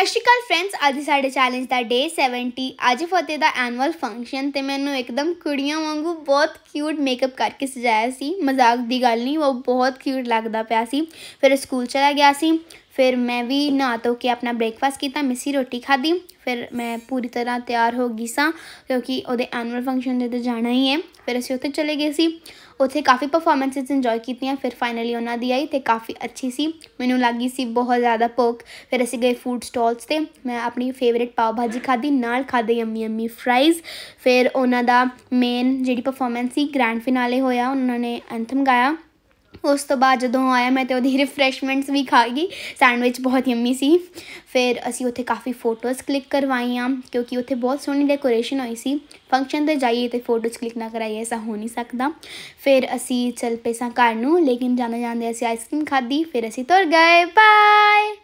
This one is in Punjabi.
ਸਤਿ ਸ਼੍ਰੀ ਅਕਾਲ ਫਰੈਂਡਸ ਅੱਜ ਸਾਡੇ ਚੈਲੰਜ ਦਾ ਡੇ 70 ਅੱਜ ਫਤਿਹ ਦਾ ਐਨੂਅਲ ਫੰਕਸ਼ਨ ਤੇ ਮੈਨੂੰ ਇੱਕਦਮ ਕੁੜੀਆਂ ਵਾਂਗੂ ਬਹੁਤ ਕਿਊਟ ਮੇਕਅਪ ਕਰਕੇ ਸਜਾਇਆ ਸੀ ਮਜ਼ਾਕ ਦੀ ਗੱਲ ਨਹੀਂ ਉਹ ਬਹੁਤ ਕਿਊਟ ਲੱਗਦਾ ਪਿਆ ਸੀ ਫਿਰ ਸਕੂਲ ਚਲਾ ਗਿਆ ਸੀ ਫਿਰ ਮੈਂ ਵੀ ਨਹਾ ਧੋ ਕੇ ਆਪਣਾ ਬ੍ਰੇਕਫਾਸਟ ਕੀਤਾ ਮਿੱਸੀ ਰੋਟੀ ਖਾਧੀ ਫਿਰ ਮੈਂ ਪੂਰੀ ਤਰ੍ਹਾਂ ਤਿਆਰ ਹੋ ਗਈ ਸਾਂ ਕਿਉਂਕਿ ਉਹਦੇ ਐਨੂਅਲ ਫੰਕਸ਼ਨ ਦੇ ਤੇ ਜਾਣਾ ਹੀ ਹੈ ਫਿਰ ਅਸੀਂ ਉੱਥੇ ਚਲੇ ਗਏ ਸੀ ਉੱਥੇ ਕਾਫੀ ਪਰਫਾਰਮੈਂਸਸ ਇੰਜੋਏ ਕੀਤੀਆਂ ਫਿਰ ਫਾਈਨਲੀ ਉਹਨਾਂ ਦੀ ਆਈ ਤੇ ਕਾਫੀ ਅੱਛੀ ਸੀ ਮੈਨੂੰ ਲੱਗੀ ਸੀ ਬਹੁਤ ਜ਼ਿਆਦਾ ਭੁੱਖ ਫਿਰ ਅਸੀਂ ਗਏ ਫੂਡ ਸਟਾਲਸ ਤੇ ਮੈਂ ਆਪਣੀ ਫੇਵਰਿਟ ਪਾਵ ਭਾਜੀ ਖਾਧੀ ਨਾਲ ਖਾਦੇ ਯੰਮੀ ਯੰਮੀ ਫਰਾਈਜ਼ ਫਿਰ ਉਹਨਾਂ ਦਾ ਮੇਨ ਜਿਹੜੀ ਪਰਫਾਰਮੈਂਸ ਸੀ ਗ੍ਰੈਂਡ ਫਿਨਾਲੇ ਹੋਇਆ ਉਹਨਾਂ ਨੇ ਐਂਥਮ ਗਾਇਆ ਉਸ ਤੋਂ ਬਾਅਦ ਜਦੋਂ ਆਇਆ ਮੈਂ ਤੇ ਉਹਦੀ ਰਿਫਰੈਸ਼ਮੈਂਟਸ ਵੀ ਖਾ ਗਈ ਸੈਂਡਵਿਚ ਬਹੁਤ ਯੰਮੀ ਸੀ ਫਿਰ ਅਸੀਂ ਉੱਥੇ ਕਾਫੀ ਫੋਟੋਜ਼ ਕਲਿੱਕ ਕਰਵਾਈਆਂ ਕਿਉਂਕਿ ਉੱਥੇ ਬਹੁਤ ਸੋਹਣੀ ਡੈਕੋਰੇਸ਼ਨ ਹੋਈ ਸੀ ਫੰਕਸ਼ਨ ਤੇ ਜਾਈਏ ਤੇ ਫੋਟੋਜ਼ ਕਲਿੱਕ ਨਾ ਕਰਾਈਏ ਐਸਾ ਹੋ ਨਹੀਂ ਸਕਦਾ ਫਿਰ ਅਸੀਂ ਚੱਲ ਪਏ ਸਾਂ ਘਰ ਨੂੰ ਲੇਕਿਨ ਜਾਣਾ ਜਾਂਦੇ ਅਸੀਂ ਆਈਸਕ੍ਰੀਮ ਖਾਧੀ ਫਿਰ ਅਸੀਂ ਤੁਰ ਗਏ ਬਾਏ